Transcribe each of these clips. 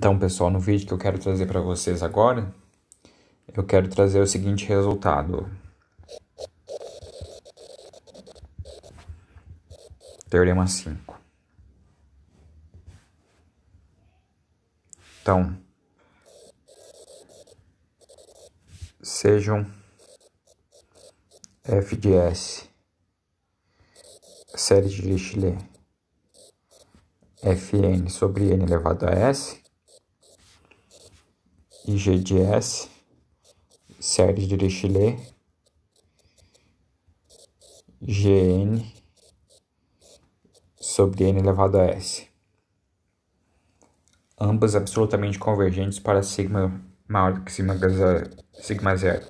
Então, pessoal, no vídeo que eu quero trazer para vocês agora, eu quero trazer o seguinte resultado. Teorema 5. Então, sejam f de S, série de Dirichlet, fn sobre n elevado a S, IGDS, de Dirichlet, GN sobre N elevado a S. Ambas absolutamente convergentes para sigma maior que sigma zero.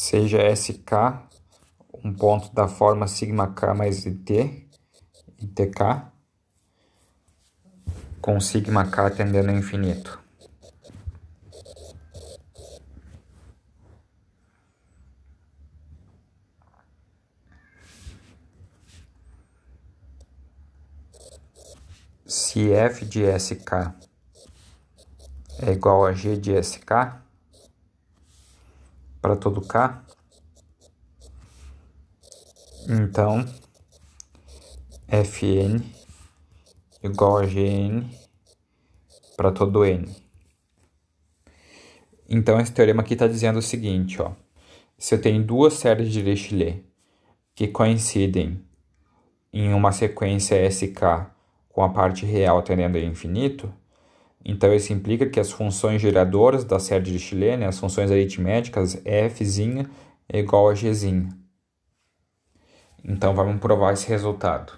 seja SK um ponto da forma sigma k mais t e TK com sigma k tendendo ao infinito. Se f de SK é igual a g de SK, para todo K. Então, Fn igual a Gn para todo N. Então, esse teorema aqui está dizendo o seguinte, ó. Se eu tenho duas séries de Dirichlet que coincidem em uma sequência SK com a parte real tendendo a infinito, então, isso implica que as funções geradoras da série de Chilene, as funções aritméticas, f' é igual a g'. Então, vamos provar esse resultado.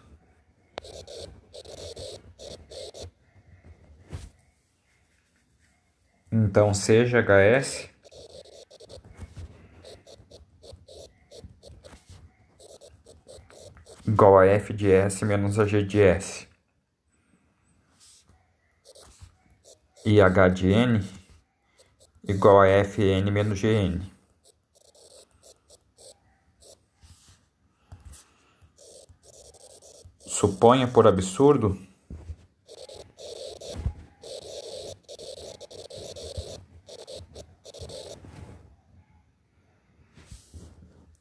Então, seja Hs igual a f de S menos a G de S. IH de n igual a Fn menos Gn. Suponha por absurdo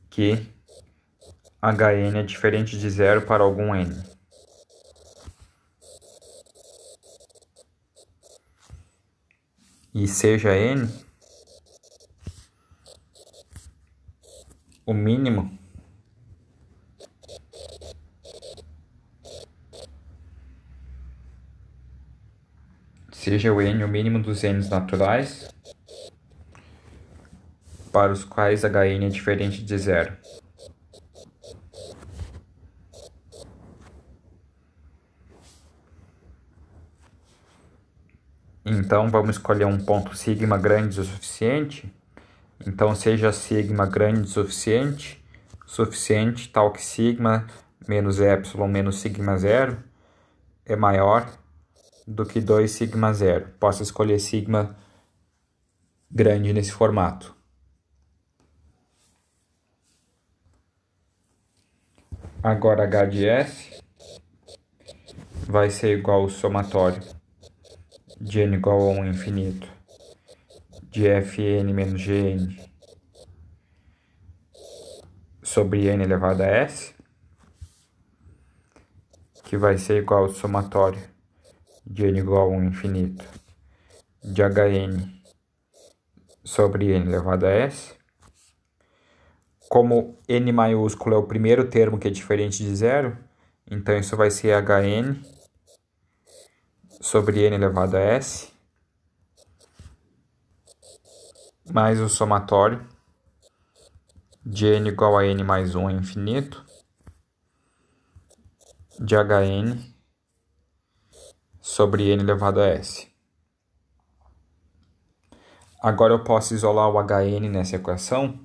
que Hn é diferente de zero para algum n. e seja n o mínimo seja o n o mínimo dos n naturais para os quais hn é diferente de zero. Então vamos escolher um ponto sigma grande o suficiente. Então seja sigma grande o suficiente, suficiente tal que sigma menos epsilon menos sigma zero é maior do que 2 sigma zero. Posso escolher sigma grande nesse formato. Agora H de S vai ser igual ao somatório de n igual a 1 infinito, de fn menos gn sobre n elevado a s, que vai ser igual ao somatório de n igual a 1 infinito de hn sobre n elevado a s. Como n maiúsculo é o primeiro termo que é diferente de zero, então isso vai ser hn sobre n elevado a s, mais o somatório de n igual a n mais 1 é infinito, de hn sobre n elevado a s. Agora eu posso isolar o hn nessa equação.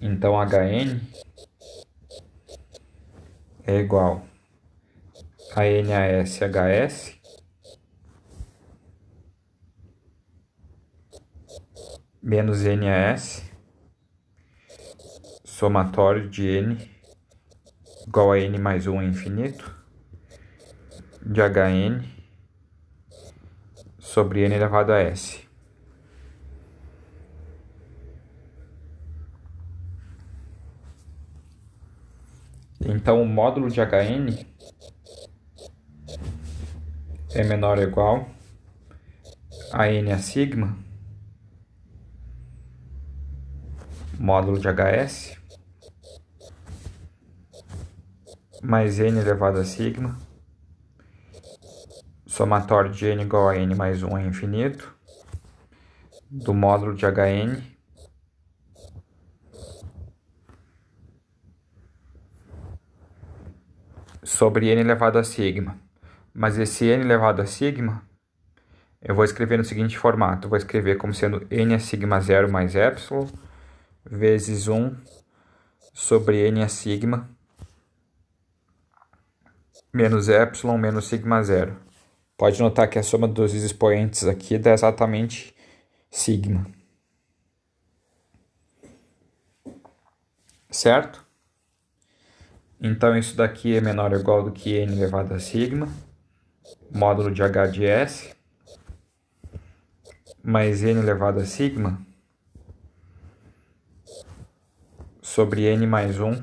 Então hn é igual a NASHS menos NAS somatório de N igual a N mais 1 é infinito de HN sobre N elevado a S. Então, o módulo de Hn é menor ou igual a n a sigma módulo de HS mais n elevado a sigma somatório de n igual a n mais 1 a é infinito do módulo de Hn sobre n elevado a sigma. Mas esse n elevado a sigma eu vou escrever no seguinte formato, eu vou escrever como sendo n a sigma zero mais epsilon vezes 1 sobre n a sigma menos epsilon menos sigma zero. Pode notar que a soma dos expoentes aqui dá exatamente sigma. Certo? Então isso daqui é menor ou igual do que n elevado a sigma, módulo de h de s, mais n elevado a sigma sobre n mais um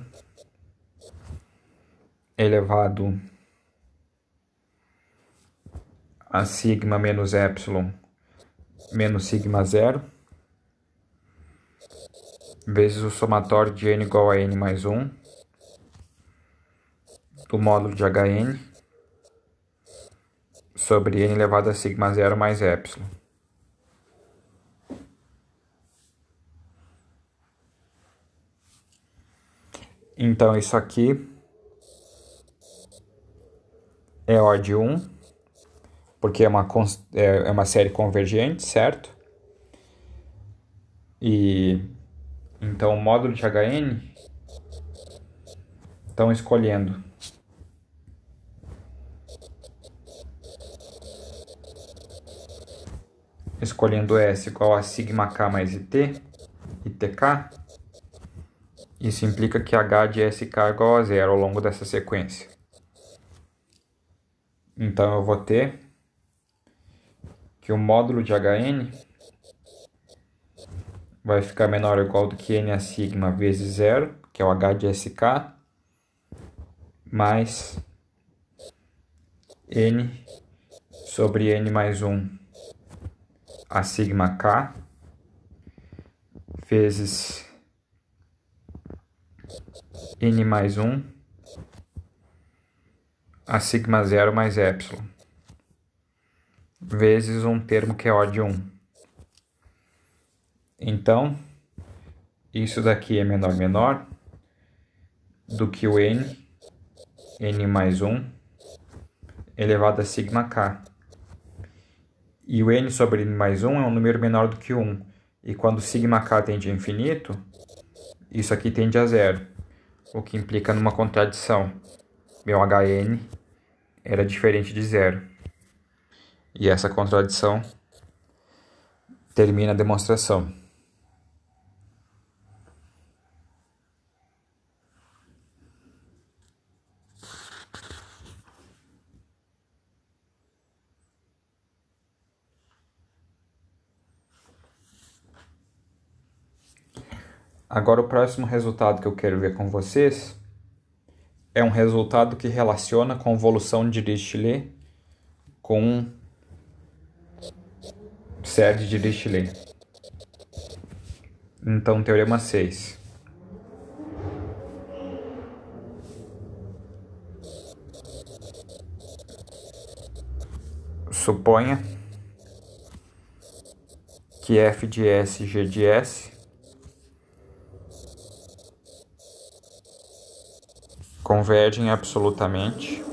elevado a sigma menos epsilon menos sigma zero vezes o somatório de n igual a n mais um do módulo de hn sobre n elevado a sigma zero mais epsilon. Então, isso aqui é ord de 1, porque é uma, é, é uma série convergente, certo? E então o módulo de HN estão escolhendo escolhendo S igual a sigma k mais IT, ITK, isso implica que H de SK é igual a zero ao longo dessa sequência. Então eu vou ter que o módulo de Hn vai ficar menor ou igual do que n a sigma vezes zero, que é o H de SK, mais n sobre n mais 1 a sigma k vezes N mais 1 a sigma zero mais epsilon vezes um termo que é O de 1. Então, isso daqui é menor menor do que o N, N mais 1, elevado a sigma K. E o N sobre N mais 1 é um número menor do que 1. E quando sigma K tende a infinito, isso aqui tende a zero o que implica numa contradição. Meu HN era diferente de zero. E essa contradição termina a demonstração. Agora, o próximo resultado que eu quero ver com vocês é um resultado que relaciona a convolução de Dirichlet com série de Dirichlet. Então, teorema 6. Suponha que f de S, g de S convergem absolutamente.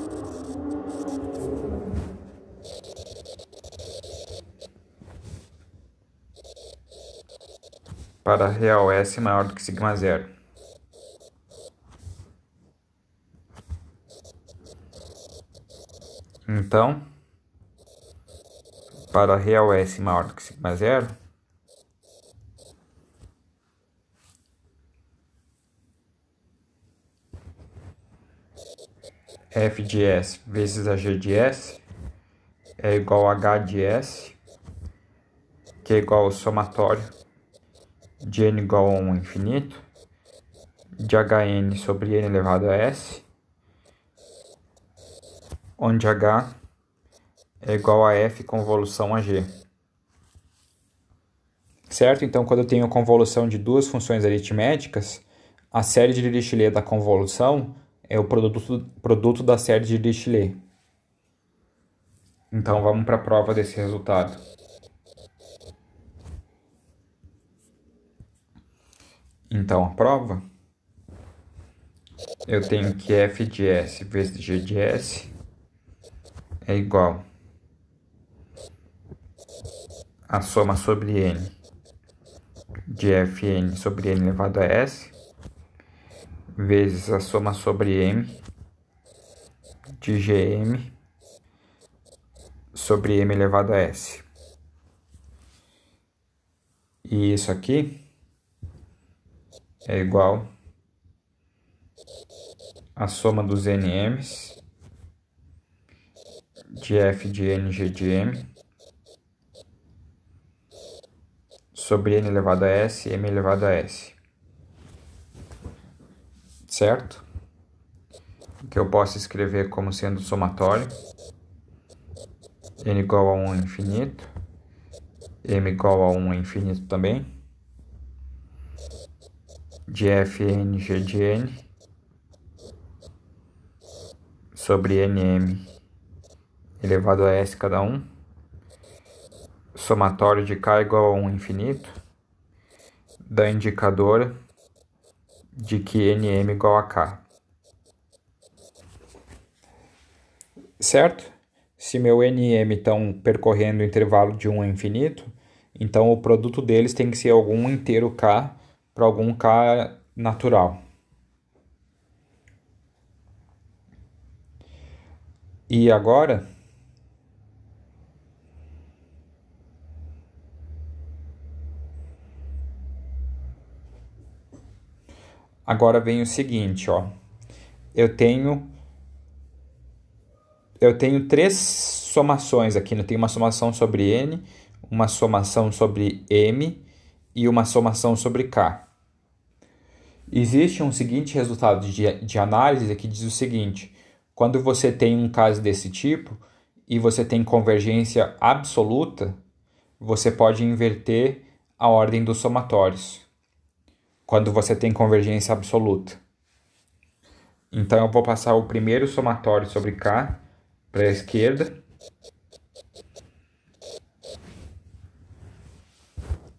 para real S maior do que sigma zero. Então, para real S maior do que sigma zero, f de S vezes a G de S é igual a H de S, que é igual ao somatório de n igual a 1 infinito, de Hn sobre n elevado a S, onde H é igual a F convolução a G. Certo? Então, quando eu tenho convolução de duas funções aritméticas, a série de Dirichlet da convolução é o produto, produto da série de Dirichlet. Então vamos para a prova desse resultado. Então a prova eu tenho que f de s vezes g de s é igual a soma sobre n de fn sobre n elevado a s vezes a soma sobre M de GM sobre M elevado a S. E isso aqui é igual a soma dos NMs de F de n g de M sobre N elevado a S, e M elevado a S certo? Que eu posso escrever como sendo somatório. n igual a 1 é infinito. m igual a 1 é infinito também. De f, n, g de n. Sobre nm elevado a s cada um. Somatório de k igual a 1 infinito. Da indicadora de que NM igual a K. Certo? Se meu NM estão percorrendo o intervalo de 1 a é infinito, então o produto deles tem que ser algum inteiro K para algum K natural. E agora Agora vem o seguinte, ó. Eu tenho eu tenho três somações aqui, não né? tem uma somação sobre n, uma somação sobre m e uma somação sobre k. Existe um seguinte resultado de, de análise que diz o seguinte: quando você tem um caso desse tipo e você tem convergência absoluta, você pode inverter a ordem dos somatórios quando você tem convergência absoluta. Então eu vou passar o primeiro somatório sobre K para a esquerda.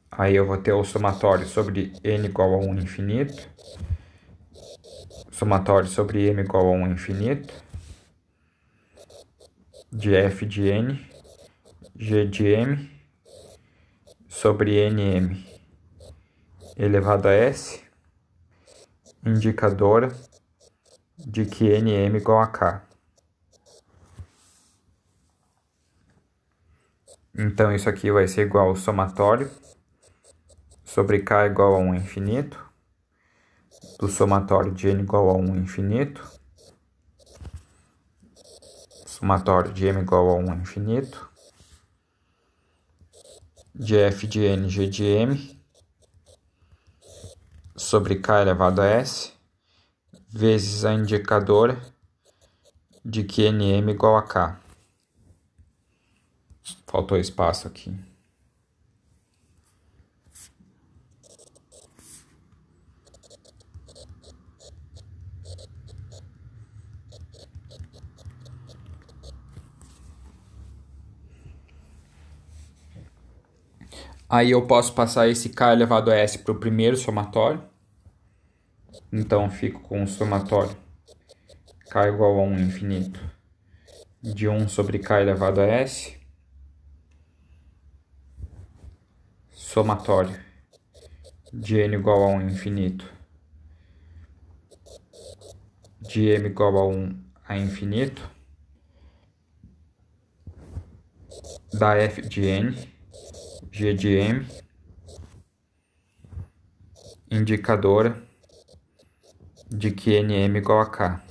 Aí eu vou ter o somatório sobre n igual a 1 infinito. Somatório sobre m igual a 1 infinito. De f de n. g de m. Sobre nm elevado a S indicadora de que NM é igual a K. Então, isso aqui vai ser igual ao somatório sobre K é igual a 1 infinito, do somatório de N igual a 1 infinito, somatório de M igual a 1 infinito, de F de N, G de M, sobre K elevado a S vezes a indicadora de que NM igual a K. Faltou espaço aqui. Aí eu posso passar esse K elevado a S para o primeiro somatório. Então eu fico com o somatório K igual a 1 infinito de 1 sobre K elevado a S. Somatório de N igual a 1 infinito de M igual a 1 a infinito da f de n GDM, indicadora de que NM igual a K.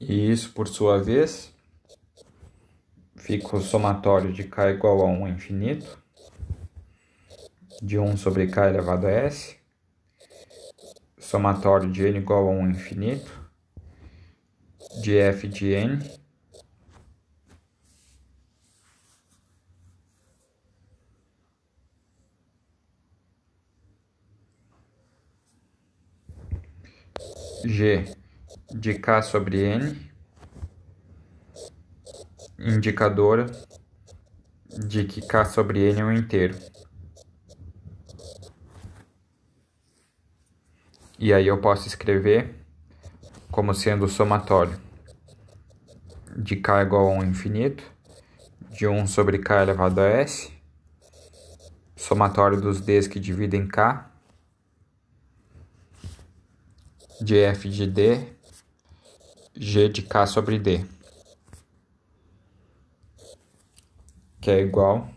E isso, por sua vez, fica o somatório de k igual a 1 infinito, de 1 sobre k elevado a s, somatório de n igual a 1 infinito, de f de n, g de K sobre N, indicadora de que K sobre N é um inteiro. E aí eu posso escrever como sendo o somatório de K igual a 1 infinito, de 1 sobre K elevado a S, somatório dos Ds que dividem K, de F de D g de k sobre d, que é igual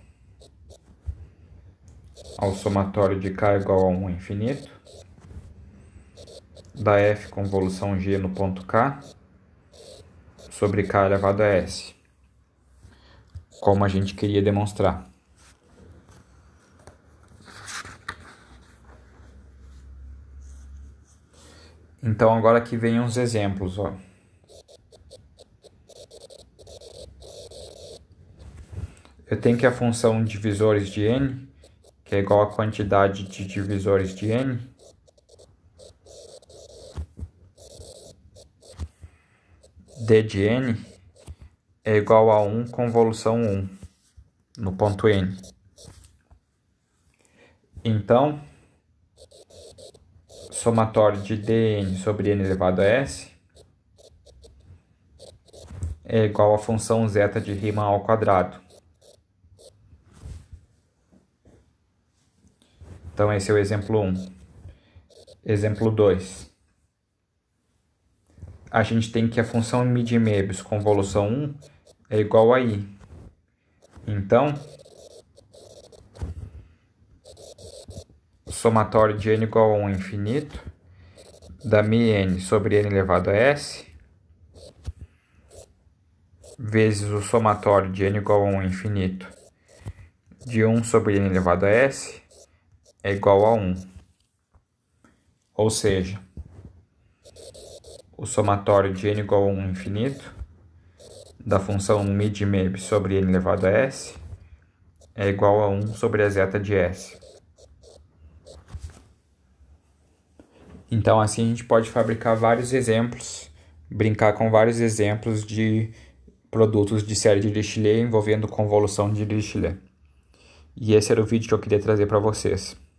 ao somatório de k igual a 1 infinito, da f convolução g no ponto k, sobre k elevado a s, como a gente queria demonstrar. Então agora que vem uns exemplos, ó. eu tenho que a função divisores de n, que é igual a quantidade de divisores de n, d de n é igual a 1 convolução 1 no ponto n. Então, somatório de dn sobre n elevado a s é igual à função zeta de Riemann ao quadrado. Então, esse é o exemplo 1. Um. Exemplo 2. A gente tem que a função midi midmebs convolução 1 um é igual a i. Então, somatório de n igual a 1 é infinito da mi n sobre n elevado a s vezes o somatório de n igual a 1 é infinito de 1 sobre n elevado a s é igual a 1. Ou seja, o somatório de n igual a 1 infinito da função mid-map sobre n elevado a s é igual a 1 sobre a zeta de s. Então assim a gente pode fabricar vários exemplos, brincar com vários exemplos de produtos de série de Dirichlet envolvendo convolução de Dirichlet. E esse era o vídeo que eu queria trazer para vocês.